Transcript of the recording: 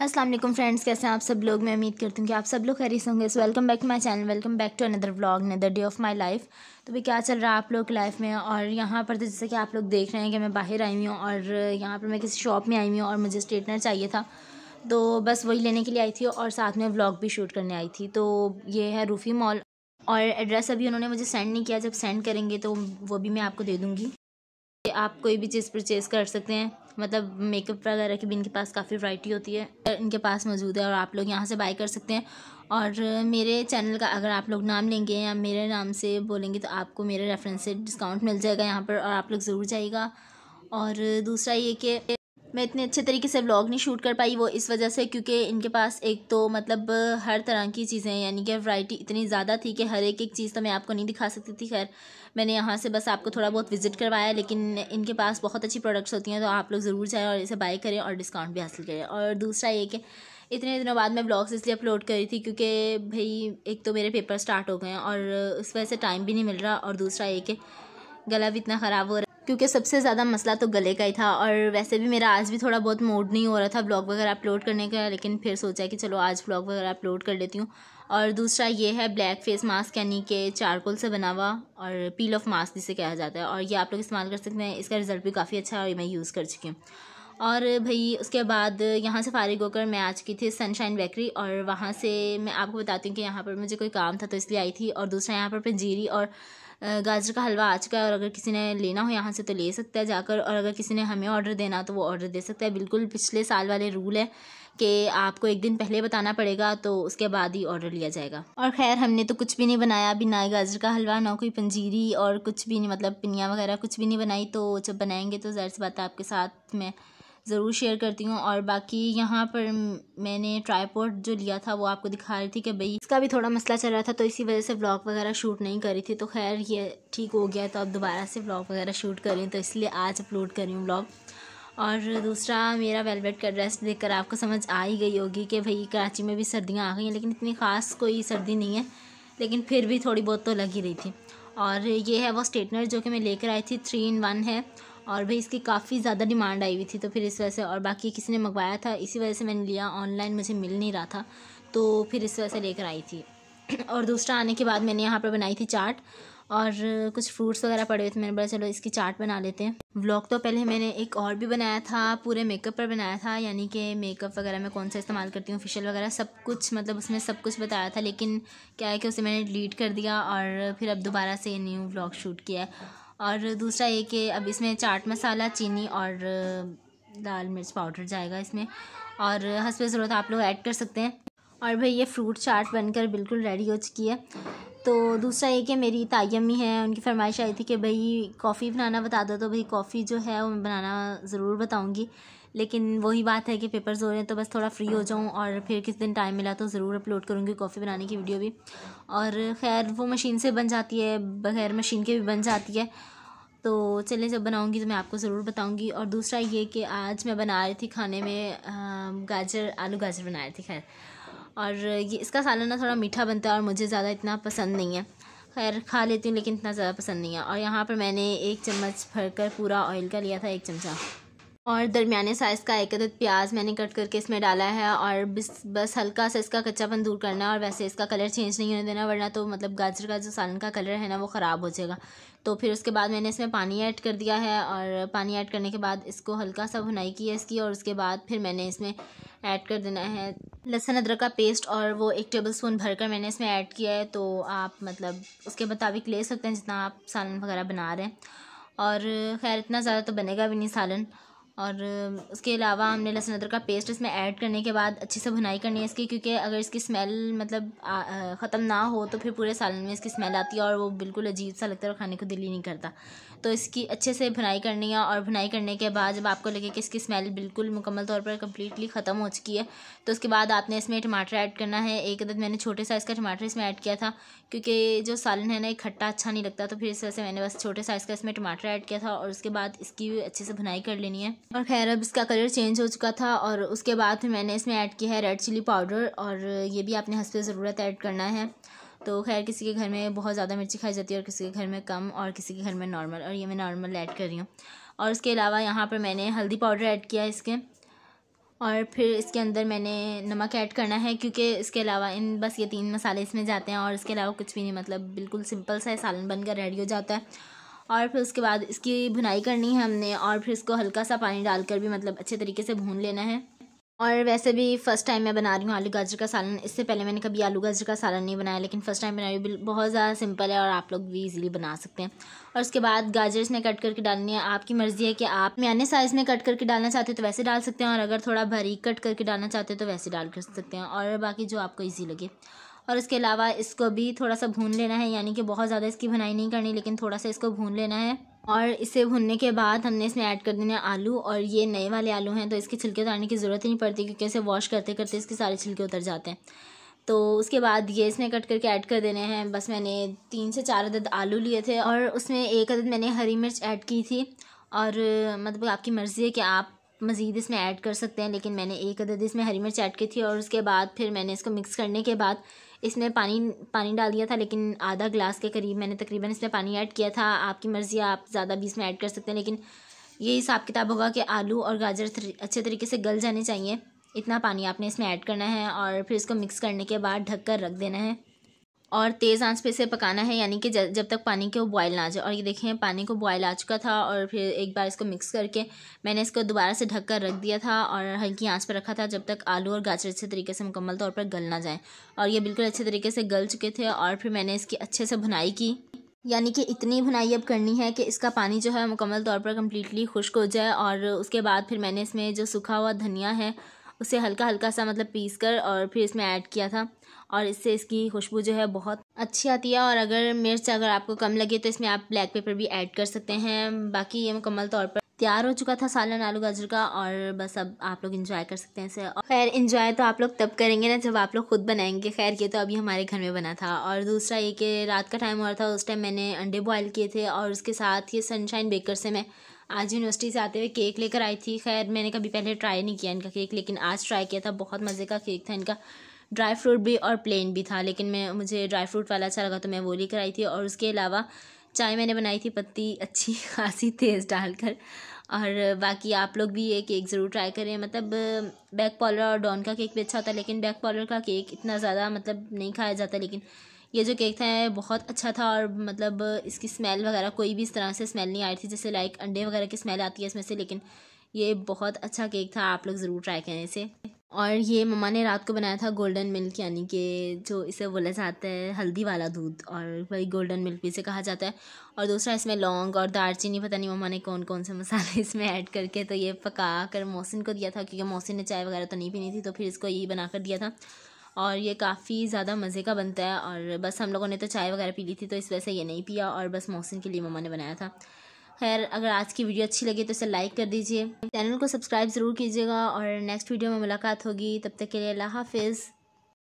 Aslam friends कैसे हैं आप सब लोग मैं उम्मीद करती हूँ कि आप सब लोग खैरिस होंगे so welcome back to my channel welcome back to another vlog another day of my life तो भी क्या चल रहा है आप लोग लाइफ में और यहाँ पर तो जैसे कि आप लोग देख रहे हैं कि मैं बाहर आई हूँ और यहाँ पर मैं किसी शॉप में आई हुई हूँ और मुझे स्ट्रेटनर चाहिए था तो बस वही लेने के लिए आई थी और साथ में ब्लॉग भी शूट करने आई थी तो ये है रूफ़ी मॉल और एड्रेस अभी उन्होंने मुझे सेंड नहीं किया जब सेंड करेंगे तो वो भी मैं आपको दे दूँगी आप कोई भी चीज़ परचेज़ कर सकते हैं मतलब मेकअप वगैरह की भी इनके पास काफ़ी वैरायटी होती है इनके पास मौजूद है और आप लोग यहाँ से बाय कर सकते हैं और मेरे चैनल का अगर आप लोग नाम लेंगे या मेरे नाम से बोलेंगे तो आपको मेरे रेफरेंस से डिस्काउंट मिल जाएगा यहाँ पर और आप लोग ज़रूर जाइएगा और दूसरा ये कि मैं इतने अच्छे तरीके से व्लॉग नहीं शूट कर पाई वो इस वजह से क्योंकि इनके पास एक तो मतलब हर तरह की चीज़ें यानी कि वैरायटी इतनी ज़्यादा थी कि हर एक एक चीज़ तो मैं आपको नहीं दिखा सकती थी खैर मैंने यहाँ से बस आपको थोड़ा बहुत विजिट करवाया लेकिन इनके पास बहुत अच्छी प्रोडक्ट्स होती हैं तो आप लोग ज़रूर जाएँ और इसे बाई करें और डिस्काउंट भी हासिल करें और दूसरा ये कि इतने दिनों बाद मैं ब्लॉग्स इसलिए अपलोड करी थी क्योंकि भाई एक तो मेरे पेपर स्टार्ट हो गए हैं और उस वजह से टाइम भी नहीं मिल रहा और दूसरा ये कि गला भी इतना ख़राब हो रहा है क्योंकि सबसे ज़्यादा मसला तो गले का ही था और वैसे भी मेरा आज भी थोड़ा बहुत मूड नहीं हो रहा था ब्लॉग वगैरह अपलोड करने का लेकिन फिर सोचा कि चलो आज ब्लॉग वगैरह अपलोड कर लेती हूँ और दूसरा ये है ब्लैक फेस मास्क यानी कि चारकोल से बना हुआ और पील ऑफ मास्क जिसे कहा जाता है और ये आप लोग इस्तेमाल कर सकते हैं इसका रिज़ल्ट भी काफ़ी अच्छा है और मैं यूज़ कर चुकी हूँ और भाई उसके बाद यहाँ से फ़ारिग होकर मैं आज की थी सनशाइन बेकरी और वहाँ से मैं आपको बताती हूँ कि यहाँ पर मुझे कोई काम था तो इसलिए आई थी और दूसरा यहाँ पर पंजीरी और गाजर का हलवा आ चुका है और अगर किसी ने लेना हो यहाँ से तो ले सकता है जाकर और अगर किसी ने हमें ऑर्डर देना तो वो ऑर्डर दे सकता है बिल्कुल पिछले साल वाले रूल है कि आपको एक दिन पहले बताना पड़ेगा तो उसके बाद ही ऑर्डर लिया जाएगा और खैर हमने तो कुछ भी नहीं बनाया अभी ना गाजर का हलवा ना कोई पंजीरी और कुछ भी नहीं मतलब पिनिया वगैरह कुछ भी नहीं बनाई तो जब बनाएंगे तो ज़ाहिर सी बात है आपके साथ में ज़रूर शेयर करती हूँ और बाकी यहाँ पर मैंने ट्राईपोर्ट जो लिया था वो आपको दिखा रही थी कि भाई इसका भी थोड़ा मसला चल रहा था तो इसी वजह से ब्लॉग वगैरह शूट नहीं करी थी तो खैर ये ठीक हो गया तो अब दोबारा से ब्लॉग वगैरह शूट करी तो इसलिए आज अपलोड करी हूँ ब्लॉग और दूसरा मेरा वेलवेट का ड्रेस देख आपको समझ आ ही गई होगी कि भाई कराची में भी सर्दियाँ आ गई हैं लेकिन इतनी ख़ास कोई सर्दी नहीं है लेकिन फिर भी थोड़ी बहुत तो लगी ही रही थी और ये है वो स्टेटनर जो कि मैं लेकर आई थी थ्री इन वन है और भाई इसकी काफ़ी ज़्यादा डिमांड आई हुई थी तो फिर इस वजह से और बाकी किसी ने मंगवाया था इसी वजह से मैंने लिया ऑनलाइन मुझे मिल नहीं रहा था तो फिर इस वजह से लेकर आई थी और दूसरा आने के बाद मैंने यहाँ पर बनाई थी चाट और कुछ फ्रूट्स वगैरह पड़े हुए थे मैंने बोला चलो इसकी चाट बना लेते हैं व्लॉग तो पहले मैंने एक और भी बनाया था पूरे मेकअप पर बनाया था यानी कि मेकअप वगैरह मैं कौन सा इस्तेमाल करती हूँ फेशियल वगैरह सब कुछ मतलब उसमें सब कुछ बताया था लेकिन क्या है कि उसे मैंने डिलीट कर दिया और फिर अब दोबारा से न्यू ब्लॉग शूट किया है और दूसरा ये कि अब इसमें चाट मसाला चीनी और लाल मिर्च पाउडर जाएगा इसमें और हंसपे ज़रूरत आप लोग ऐड कर सकते हैं और भाई ये फ्रूट चाट बनकर बिल्कुल रेडी हो चुकी है तो दूसरा ये कि मेरी ताई अम्मी है उनकी फरमाइश आई थी कि भाई कॉफ़ी बनाना बता दो तो भाई कॉफ़ी जो है वो मैं बनाना ज़रूर बताऊँगी लेकिन वही बात है कि पेपर्स हो रहे हैं तो बस थोड़ा फ्री हो जाऊँ और फिर किस दिन टाइम मिला तो ज़रूर अपलोड करूँगी कॉफ़ी बनाने की वीडियो भी और खैर वो मशीन से बन जाती है बगैर मशीन के भी बन जाती है तो चले जब बनाऊँगी तो मैं आपको ज़रूर बताऊँगी और दूसरा ये कि आज मैं बना रही थी खाने में गाजर आलू गाजर बना रही थी खैर और ये इसका सालाना थोड़ा मीठा बनता है और मुझे ज़्यादा इतना पसंद नहीं है खैर खा लेती हूँ लेकिन इतना ज़्यादा पसंद नहीं है और यहाँ पर मैंने एक चम्मच भर कर पूरा ऑयल का लिया था एक चमचा और दरमियाने साइज़ का एक अदद प्याज मैंने कट करके इसमें डाला है और बस बस हल्का सा इसका कच्चापन दूर करना है और वैसे इसका कलर चेंज नहीं होने देना वरना तो मतलब गाजर का जो सालन का कलर है ना वो ख़राब हो जाएगा तो फिर उसके बाद मैंने इसमें पानी ऐड कर दिया है और पानी ऐड करने के बाद इसको हल्का सा भुनाई की है इसकी और उसके बाद फिर मैंने इसमें ऐड कर देना है लहसुन अदरक का पेस्ट और वो एक टेबल स्पून भर कर मैंने इसमें ऐड किया है तो आप मतलब उसके मुताबिक ले सकते हैं जितना आप सालन वगैरह बना रहे हैं और खैर इतना ज़्यादा तो बनेगा भी नहीं सालन और उसके अलावा हमने लहसुन अदरक का पेस्ट इसमें ऐड करने के बाद अच्छे से भुनाई करनी है इसकी क्योंकि अगर इसकी स्मेल मतलब ख़त्म ना हो तो फिर पूरे सालन में इसकी स्मेल आती है और वो बिल्कुल अजीब सा लगता है और खाने को दिल ही नहीं करता तो इसकी अच्छे से भुनाई करनी है और भुनाई करने के बाद जब आपको लगे कि इसकी स्मेल बिल्कुल मुकम्मल तौर पर कम्प्लीटली ख़त्म हो चुकी है तो उसके बाद आपने इसमें टमाटर ऐड करना है एक अदद मैंने छोटे साइज़ का टमाटर इसमें ऐड किया था क्योंकि जो सालन है ना एक खट्टा अच्छा नहीं लगता तो फिर इस वजह से मैंने बस छोटे साइज़ का इसमें टमाटर ऐड किया था और उसके बाद इसकी भी अच्छे से भुनाई कर लेनी है और खैर अब इसका कलर चेंज हो चुका था और उसके बाद फिर मैंने इसमें ऐड किया है रेड चिली पाउडर और ये भी आपने हंसते ज़रूरत ऐड करना है तो खैर किसी के घर में बहुत ज़्यादा मिर्ची खाई जाती है और किसी के घर में कम और किसी के घर में नॉर्मल और ये मैं नॉर्मल ऐड कर रही हूँ और उसके अलावा यहाँ पर मैंने हल्दी पाउडर ऐड किया है इसके और फिर इसके अंदर मैंने नमक ऐड करना है क्योंकि इसके अलावा इन बस ये तीन मसाले इसमें जाते हैं और इसके अलावा कुछ भी नहीं मतलब बिल्कुल सिंपल सा सालन बनकर रेडी हो जाता है और फिर उसके बाद इसकी भुनाई करनी है हमने और फिर इसको हल्का सा पानी डालकर भी मतलब अच्छे तरीके से भून लेना है और वैसे भी फर्स्ट टाइम मैं बना रही हूँ आलू गाजर का सालन इससे पहले मैंने कभी आलू गाजर का सालन नहीं बनाया लेकिन फर्स्ट टाइम बना रही हूँ बहुत ज़्यादा सिंपल है और आप लोग भी इजीली बना सकते हैं और उसके बाद गाजर इसने कट करके डालनी है आपकी मर्ज़ी है कि आप मैंने साइज़ में कट करके डालना चाहते हो तो वैसे डाल सकते हैं और अगर थोड़ा भरी कट करके डालना चाहते हो तो वैसे डाल कर सकते हैं और बाकी जो आपको ईजी लगे और इसके अलावा इसको भी थोड़ा सा भून लेना है यानी कि बहुत ज़्यादा इसकी भुनाई नहीं करनी लेकिन थोड़ा सा इसको भून लेना है और इसे भुनने के बाद हमने इसमें ऐड कर देने आलू और ये नए वाले आलू हैं तो इसके छिलके उतारने की ज़रूरत ही नहीं पड़ती क्योंकि इसे वॉश करते करते इसके सारे छिलके उतर जाते हैं तो उसके बाद ये इसमें कट करके ऐड कर देने हैं बस मैंने तीन से चार अदद आलू लिए थे और उसमें एक अदद मैंने हरी मिर्च ऐड की थी और मतलब आपकी मर्ज़ी है कि आप मज़ीद इसमें ऐड कर सकते हैं लेकिन मैंने एक अदद इसमें हरी मिर्च ऐड की थी और उसके बाद फिर मैंने इसको मिक्स करने के बाद इसमें पानी पानी डाल दिया था लेकिन आधा ग्लास के करीब मैंने तकरीबन इसमें पानी ऐड किया था आपकी मर्ज़ी आप ज़्यादा भी इसमें ऐड कर सकते हैं लेकिन ये हिसाब किताब होगा कि आलू और गाजर अच्छे तरीके से गल जाने चाहिए इतना पानी आपने इसमें ऐड करना है और फिर इसको मिक्स करने के बाद ढक कर रख देना है और तेज़ आंच पे इसे पकाना है यानी कि जब तक पानी के वो बॉयल ना आ जाए और ये देखें पानी को बॉयल आ चुका था और फिर एक बार इसको मिक्स करके मैंने इसको दोबारा से ढक कर रख दिया था और हल्की आंच पर रखा था जब तक आलू और गाजर अच्छे तरीके से मुकम्मल तौर पर गल ना जाए और ये बिल्कुल अच्छे तरीके से गल चुके थे और फिर मैंने इसकी अच्छे से भुनाई की यानी कि इतनी भुनाई अब करनी है कि इसका पानी जो है मुकम्मल तौर पर कम्प्लीटली खुश्क हो जाए और उसके बाद फिर मैंने इसमें जो सूखा हुआ धनिया है उसे हल्का हल्का सा मतलब पीस कर और फिर इसमें ऐड किया था और इससे इसकी खुशबू जो है बहुत अच्छी आती है और अगर मिर्च अगर आपको कम लगे तो इसमें आप ब्लैक पेपर भी ऐड कर सकते हैं बाकी ये मुकम्मल तौर पर तैयार हो चुका था सालन आलू गाजर का और बस अब आप लोग इन्जॉय कर सकते हैं इसे और खैर इन्जॉय तो आप लोग तब करेंगे ना जब आप लोग खुद बनाएंगे खैर ये तो अभी हमारे घर में बना था और दूसरा ये कि रात का टाइम हो रहा था उस टाइम मैंने अंडे बॉयल किए थे और उसके साथ ये सनशाइन बेकर से मैं आज यूनिवर्सिटी से आते हुए केक लेकर आई थी खैर मैंने कभी पहले ट्राई नहीं किया इनका केक लेकिन आज ट्राई किया था बहुत मज़े का केक था इनका ड्राई फ्रूट भी और प्लेन भी था लेकिन मैं मुझे ड्राई फ्रूट वाला अच्छा लगा तो मैं वो लेकर आई थी और उसके अलावा चाय मैंने बनाई थी पत्ती अच्छी खासी तेज़ डालकर और बाकी आप लोग भी ये केक ज़रूर ट्राई करें मतलब बैक पॉलर और डॉन का केक भी अच्छा होता है लेकिन बैक पॉलर का केक इतना ज़्यादा मतलब नहीं खाया जाता लेकिन ये जो केक था बहुत अच्छा था और मतलब इसकी स्मेल वगैरह कोई भी इस तरह से स्मेल नहीं आ रही थी जैसे लाइक अंडे वगैरह की स्मेल आती है इसमें से लेकिन ये बहुत अच्छा केक था आप लोग ज़रूर ट्राई करें इसे और ये मम्मा ने रात को बनाया था गोल्डन मिल्क यानी कि जो इसे बोला जाता है हल्दी वाला दूध और वही गोल्डन मिल्क भी इसे कहा जाता है और दूसरा इसमें लौंग और दालचीनी पता नहीं मम्मा ने कौन कौन से मसाले इसमें ऐड करके तो ये पका कर मोहसिन को दिया था क्योंकि मोहसिन ने चाय वगैरह तो नहीं पीनी थी तो फिर इसको ये बना कर दिया था और ये काफ़ी ज़्यादा मज़े का बनता है और बस हम लोगों ने तो चाय वगैरह पी ली थी तो इस वजह से ये नहीं पिया और बस मोहसिन के लिए मम्मा ने बनाया था खैर अगर आज की वीडियो अच्छी लगी तो इसे लाइक कर दीजिए चैनल को सब्सक्राइब ज़रूर कीजिएगा और नेक्स्ट वीडियो में मुलाकात होगी तब तक के लिए अल्लाह हाफिज़